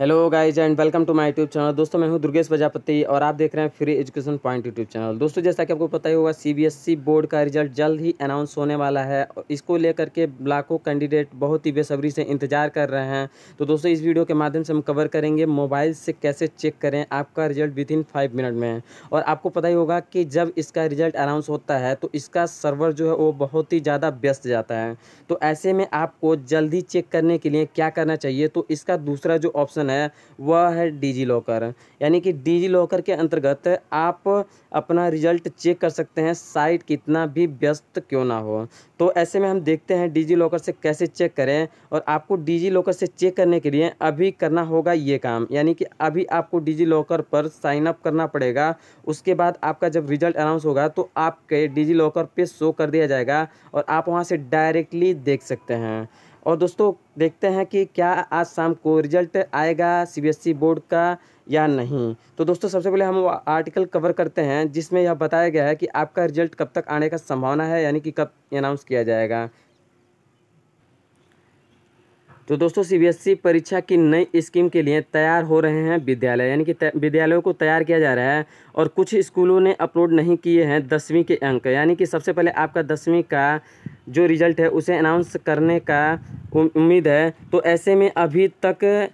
hello guys and welcome to my YouTube channel दोस्तों मैं हूं दुर्गेश प्रजापति और आप देख रहे हैं free education point YouTube channel दोस्तों जैसा कि आपको पता ही होगा सीबीएसई बोर्ड e का रिजल्ट जल्द ही अनाउंस होने वाला है और इसको लेकर के लाखों कैंडिडेट बहुत ही बेसब्री से इंतजार कर रहे हैं तो दोस्तों इस वीडियो के माध्यम से हम कवर करेंगे मोबाइल से कैसे चेक करें आपका result within five minute में और आपको पता ही होगा कि जब इसका रिजल्ट अनाउंस होता है तो इसका सर्वर जो है वो बहुत ही ज़्यादा व्यस्त जाता है तो ऐसे में आपको जल्दी चेक करने के लिए क्या करना चाहिए तो इसका दूसरा जो ऑप्शन एप्लीकेशन है वह है डिजी लॉकर यानी कि डिजी लॉकर के अंतर्गत आप अपना रिजल्ट चेक कर सकते हैं साइट कितना भी व्यस्त क्यों ना हो तो ऐसे में हम देखते हैं डिजी लॉकर से कैसे चेक करें और आपको डिजी लॉकर से चेक करने के लिए अभी करना होगा ये काम यानी कि अभी आपको डिजी लॉकर पर साइन अप करना पड़ेगा उसके बाद आपका जब रिजल्ट अनाउंस होगा तो आपके डिजी लॉकर पर शो कर दिया जाएगा और आप वहाँ से डायरेक्टली देख सकते हैं और दोस्तों देखते हैं कि क्या आज शाम को रिजल्ट आएगा सीबीएसई बोर्ड का या नहीं तो दोस्तों सबसे पहले हम आर्टिकल कवर करते हैं जिसमें यह बताया गया है कि आपका रिजल्ट कब तक आने का संभावना है यानी कि कब अनाउंस किया जाएगा तो दोस्तों सीबीएसई परीक्षा की नई स्कीम के लिए तैयार हो रहे हैं विद्यालय यानी कि विद्यालयों को तैयार किया जा रहा है और कुछ स्कूलों ने अपलोड नहीं किए हैं दसवीं के अंक यानी कि सबसे पहले आपका दसवीं का जो रिज़ल्ट है उसे अनाउंस करने का उम्मीद है तो ऐसे में अभी तक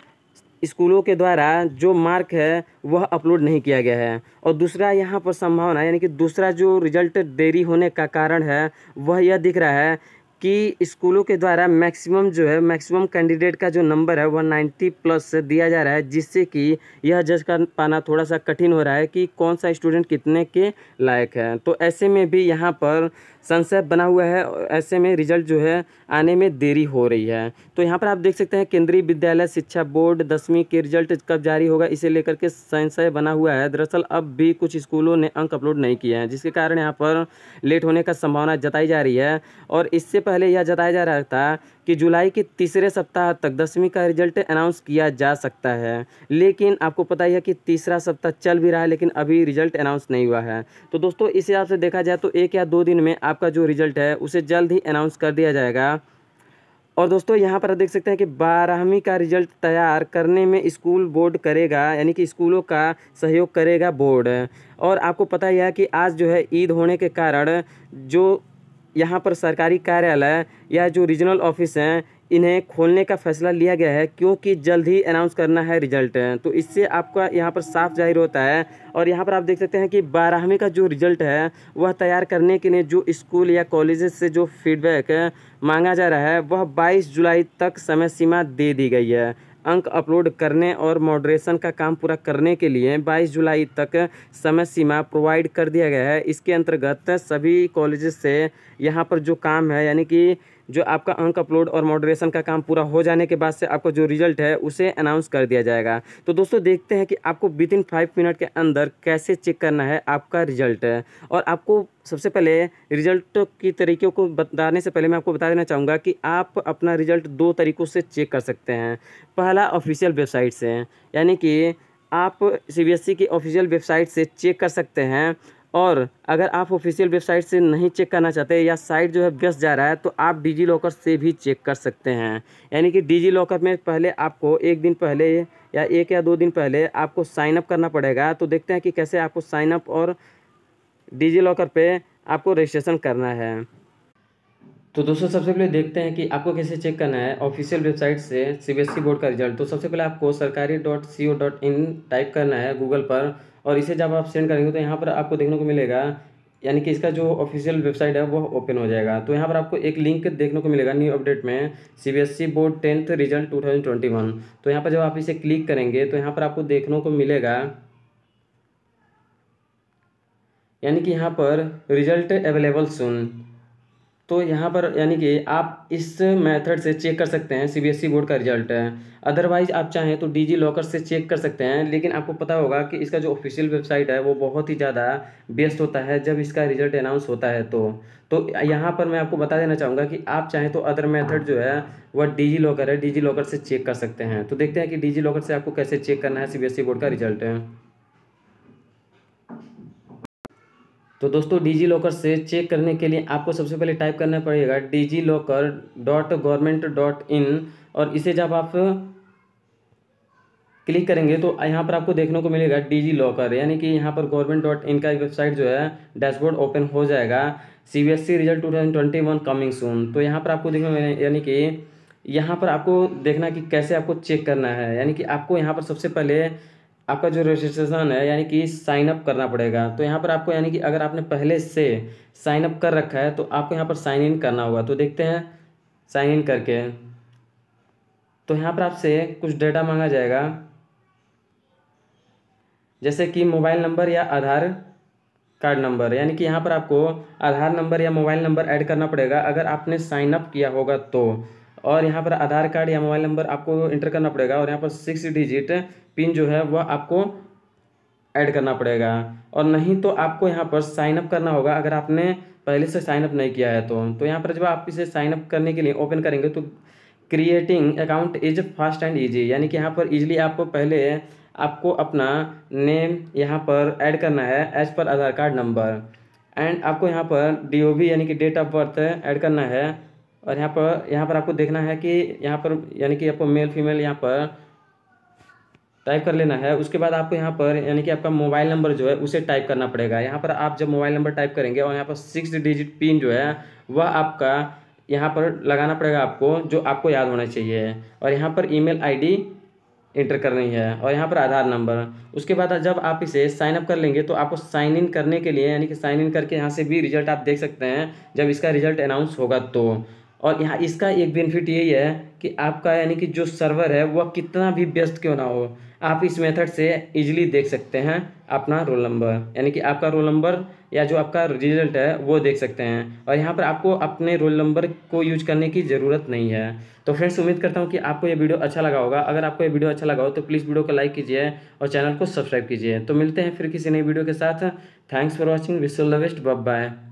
स्कूलों के द्वारा जो मार्क है वह अपलोड नहीं किया गया है और दूसरा यहाँ पर संभावना यानी कि दूसरा जो रिज़ल्ट देरी होने का कारण है वह यह दिख रहा है कि स्कूलों के द्वारा मैक्सिमम जो है मैक्सिमम कैंडिडेट का जो नंबर है वह 90 प्लस दिया जा रहा है जिससे कि यह जज कर पाना थोड़ा सा कठिन हो रहा है कि कौन सा स्टूडेंट कितने के लायक है तो ऐसे में भी यहाँ पर संशय बना हुआ है ऐसे में रिजल्ट जो है आने में देरी हो रही है तो यहाँ पर आप देख सकते हैं केंद्रीय विद्यालय शिक्षा बोर्ड दसवीं के रिजल्ट कब जारी होगा इसे लेकर के संशय बना हुआ है दरअसल अब भी कुछ स्कूलों ने अंक अपलोड नहीं किए हैं जिसके कारण यहाँ पर लेट होने का संभावना जताई जा रही है और इससे पहले यह जताया जा रहा था कि जुलाई के तीसरे सप्ताह तक दसवीं का रिजल्ट अनाउंस किया जा सकता है लेकिन आपको पता ही है कि तीसरा सप्ताह चल भी रहा है लेकिन अभी रिजल्ट अनाउंस नहीं हुआ है तो दोस्तों इस हिसाब से देखा जाए तो एक या दो दिन में आपका जो रिजल्ट है उसे जल्द ही अनाउंस कर दिया जाएगा और दोस्तों यहाँ पर आप देख सकते हैं कि बारहवीं का रिजल्ट तैयार करने में स्कूल बोर्ड करेगा यानी कि स्कूलों का सहयोग करेगा बोर्ड और आपको पता ही है कि आज जो है ईद होने के कारण जो यहाँ पर सरकारी कार्यालय या जो रीजनल ऑफिस हैं इन्हें खोलने का फैसला लिया गया है क्योंकि जल्द ही अनाउंस करना है रिजल्ट तो इससे आपका यहाँ पर साफ जाहिर होता है और यहाँ पर आप देख सकते हैं कि बारहवीं का जो रिजल्ट है वह तैयार करने के लिए जो स्कूल या कॉलेज से जो फीडबैक मांगा जा रहा है वह 22 जुलाई तक समय सीमा दे दी गई है अंक अपलोड करने और मॉडरेशन का काम पूरा करने के लिए 22 जुलाई तक समय सीमा प्रोवाइड कर दिया गया है इसके अंतर्गत सभी कॉलेज से यहाँ पर जो काम है यानी कि जो आपका अंक अपलोड और मॉडरेशन का काम पूरा हो जाने के बाद से आपको जो रिजल्ट है उसे अनाउंस कर दिया जाएगा तो दोस्तों देखते हैं कि आपको विद इन फाइव मिनट के अंदर कैसे चेक करना है आपका रिजल्ट और आपको सबसे पहले रिजल्ट की तरीक़ों को बताने से पहले मैं आपको बता देना चाहूँगा कि आप अपना रिजल्ट दो तरीक़ों से चेक कर सकते हैं पहला ऑफिशियल वेबसाइट से यानी कि आप सी e की ऑफिशियल वेबसाइट से चेक कर सकते हैं और अगर आप ऑफिशियल वेबसाइट से नहीं चेक करना चाहते या साइट जो है व्यस्त जा रहा है तो आप डिजी लॉकर से भी चेक कर सकते हैं यानी कि डिजी लॉकर में पहले आपको एक दिन पहले या एक या दो दिन पहले आपको साइनअप करना पड़ेगा तो देखते हैं कि कैसे आपको साइनअप और डिजी लॉकर पर आपको रजिस्ट्रेशन करना है तो दोस्तों सबसे पहले देखते हैं कि आपको कैसे चेक करना है ऑफिशियल वेबसाइट से सी बोर्ड e का रिजल्ट तो सबसे पहले आपको सरकारी dot C O dot in type करना है गूगल पर और इसे जब आप सेंड करेंगे तो यहाँ पर आपको देखने को मिलेगा यानी कि इसका जो ऑफिशियल वेबसाइट है वो ओपन हो जाएगा तो यहाँ पर आपको एक लिंक देखने को मिलेगा न्यू अपडेट में CBSE board tenth result two thousand twenty one तो यहाँ पर जब आप इसे क्लिक करेंगे तो यहाँ पर आपको देखने को मिलेगा यानी कि यहाँ पर रिजल्ट अवेलेबल सुन तो यहाँ पर यानी कि आप इस मेथड से चेक कर सकते हैं सीबीएसई e बोर्ड का रिजल्ट है अदरवाइज़ आप चाहें तो डीजी लॉकर से चेक कर सकते हैं लेकिन आपको पता होगा कि इसका जो ऑफिशियल वेबसाइट है वो बहुत ही ज़्यादा बेस्ट होता है जब इसका रिजल्ट अनाउंस होता है तो तो यहाँ पर मैं आपको बता देना चाहूँगा कि आप चाहें तो अदर मेथड जो है वह डीजी लॉकर है डीजी लॉकर से चेक कर सकते हैं तो देखते हैं कि डीजी लॉकर से आपको कैसे चेक करना है सीबीएसई e बोर्ड का रिजल्ट है तो दोस्तों डिजी लॉकर से चेक करने के लिए आपको सबसे पहले टाइप करना पड़ेगा DigiLocker dot government dot in और इसे जब आप क्लिक करेंगे तो यहाँ पर आपको देखने को मिलेगा डिजी लॉकर यानी कि यहाँ पर गवर्नमेंट डॉट इन का वेबसाइट जो है डैशबोर्ड ओपन हो जाएगा C B S E result two thousand twenty one coming soon तो यहाँ पर आपको देखने यानी कि यहाँ पर आपको देखना कि कैसे आपको चेक करना है यानी कि आपको यहाँ पर सबसे पहले आपका जो रजिस्ट्रेशन है यानी कि साइन अप करना पड़ेगा तो यहाँ पर आपको यानी कि अगर आपने पहले से साइन अप कर रखा है तो आपको यहाँ पर साइन इन करना होगा तो देखते हैं साइन इन करके तो यहाँ पर आपसे कुछ डेटा मांगा जाएगा जैसे कि मोबाइल नंबर या आधार कार्ड नंबर यानी कि यहाँ पर आपको आधार नंबर या मोबाइल नंबर ऐड करना पड़ेगा अगर आपने साइन अप किया होगा तो और यहाँ पर आधार कार्ड या मोबाइल नंबर आपको इंटर करना पड़ेगा और यहाँ पर सिक्स डिजिट पिन जो है वह आपको ऐड करना पड़ेगा और नहीं तो आपको यहाँ पर साइनअप करना होगा अगर आपने पहले से साइनअप नहीं किया है तो तो यहाँ पर जब आप इसे साइनअप करने के लिए ओपन करेंगे तो creating account is fast and easy यानी कि यहाँ पर ईजिली आपको पहले आपको अपना नेम यहाँ पर ऐड करना है as per Aadhaar card number and आपको यहाँ पर डी यानी कि डेट ऑफ बर्थ ऐड करना है और यहाँ पर यहाँ पर आपको देखना है कि यहाँ पर यानी कि आपको मेल फीमेल यहाँ पर टाइप कर लेना है उसके बाद आपको यहाँ पर यानी कि आपका मोबाइल नंबर जो है उसे टाइप करना पड़ेगा यहाँ पर आप जब मोबाइल नंबर टाइप करेंगे और यहाँ पर सिक्स डिजिट पिन जो है वह आपका यहाँ पर लगाना पड़ेगा आपको जो आपको याद होना चाहिए और यहाँ पर ईमेल आईडी इंटर करनी है और यहाँ पर आधार नंबर उसके बाद जब आप इसे साइन अप कर लेंगे तो आपको साइन इन करने के लिए यानी कि साइन इन करके यहाँ से भी रिजल्ट आप देख सकते हैं जब इसका रिजल्ट अनाउंस होगा तो और यहाँ इसका एक बेनिफिट यही है कि आपका यानी कि जो सर्वर है वह कितना भी व्यस्त क्यों ना हो आप इस मेथड से इजीली देख सकते हैं अपना रोल नंबर यानी कि आपका रोल नंबर या जो आपका रिजल्ट है वो देख सकते हैं और यहाँ पर आपको अपने रोल नंबर को यूज करने की ज़रूरत नहीं है तो फ्रेंड्स उम्मीद करता हूँ कि आपको ये वीडियो अच्छा लगा होगा अगर आपको ये वीडियो अच्छा लगा हो तो प्लीज़ वीडियो को लाइक कीजिए और चैनल को सब्सक्राइब कीजिए तो मिलते हैं फिर किसी नई वीडियो के साथ thanks for watching wish all the best bye